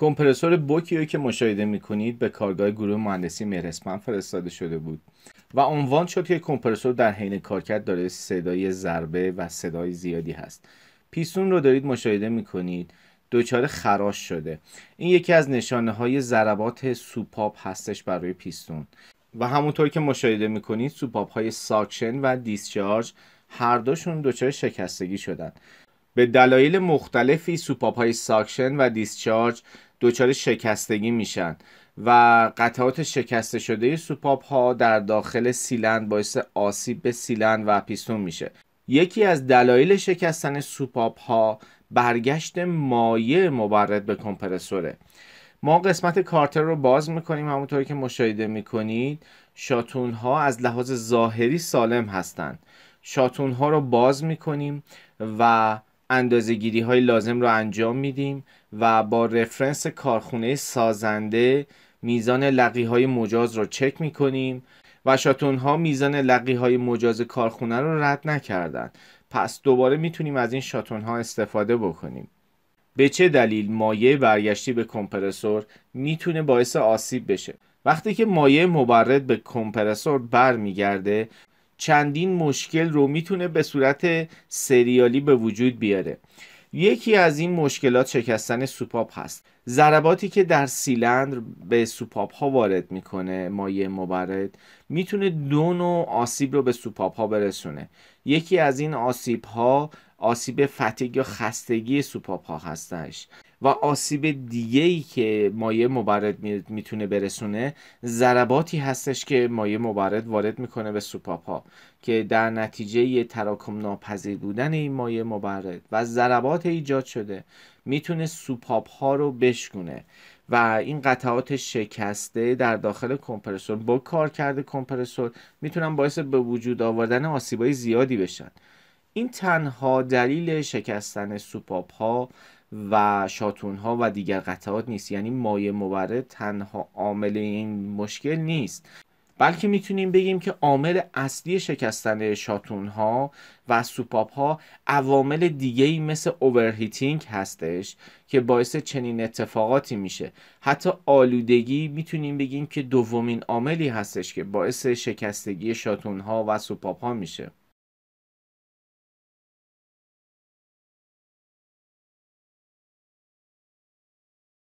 کمپرسور بوکی که مشاهده میکنید به کارگاه گروه مهندسی مهرسپن فرستاده شده بود و عنوان شد که کمپرسور در حین کارکرد داره صدای ضربه و صدای زیادی هست پیستون رو دارید مشاهده میکنید دچار خراش شده این یکی از نشانه های ضربات سوپاپ هستش برای پیستون و همونطور که مشاهده میکنید سوپاپ های ساکشن و دیسچارج هر دوشون دچار شکستگی شدن به دلایل مختلفی سوپاپ های ساکشن و دیسچارج دچار شکستگی میشن و قطعات شکسته شده سوپاپ ها در داخل سیلند باعث آسیب به سیلند و پیستون میشه یکی از دلایل شکستن سوپاپ ها برگشت مایع مبرد به کمپرسوره ما قسمت کارتر رو باز میکنیم همونطوری که مشاهده میکنید شاتون ها از لحاظ ظاهری سالم هستند شاتون ها رو باز میکنیم و گیری های لازم رو انجام میدیم و با رفرنس کارخونه سازنده میزان لقی های مجاز رو چک می و شاتون ها میزان لقی های مجاز کارخونه رو رد نکردند پس دوباره میتونیم از این شاتون ها استفاده بکنیم به چه دلیل مایع برگشتی به کمپرسور میتونه باعث آسیب بشه وقتی که مایع مبرد به کمپرسور برمیگرده چندین مشکل رو میتونه به صورت سریالی به وجود بیاره یکی از این مشکلات شکستن سوپاپ هست ضرباتی که در سیلندر به سوپاپ ها وارد میکنه مایه مبرد میتونه دو نوع آسیب رو به سوپاپ ها برسونه یکی از این آسیب ها آسیب فتیگ یا خستگی سوپاپ ها هستش و آسیب دیگه ای که مایه مبرد میتونه برسونه ضرباتی هستش که مایه مبرد وارد میکنه به سوپاپ ها که در نتیجه تراکم ناپذیر بودن این مایه مبرد و ضربات ایجاد شده میتونه سوپاپ ها رو بشکونه و این قطعات شکسته در داخل کمپرسور با کار کرده کمپرسور میتونن باعث به وجود آوردن آسیبای زیادی بشن این تنها دلیل شکستن سوپاپ ها و شاتون ها و دیگر قطعات نیست یعنی مایع مبرد تنها عامل این مشکل نیست بلکه میتونیم بگیم که عامل اصلی شکستن شاتون ها و سوپاپ ها عوامل دیگه ای مثل اوورهیتینگ هستش که باعث چنین اتفاقاتی میشه حتی آلودگی میتونیم بگیم که دومین عاملی هستش که باعث شکستگی شاتون ها و سوپاپ ها میشه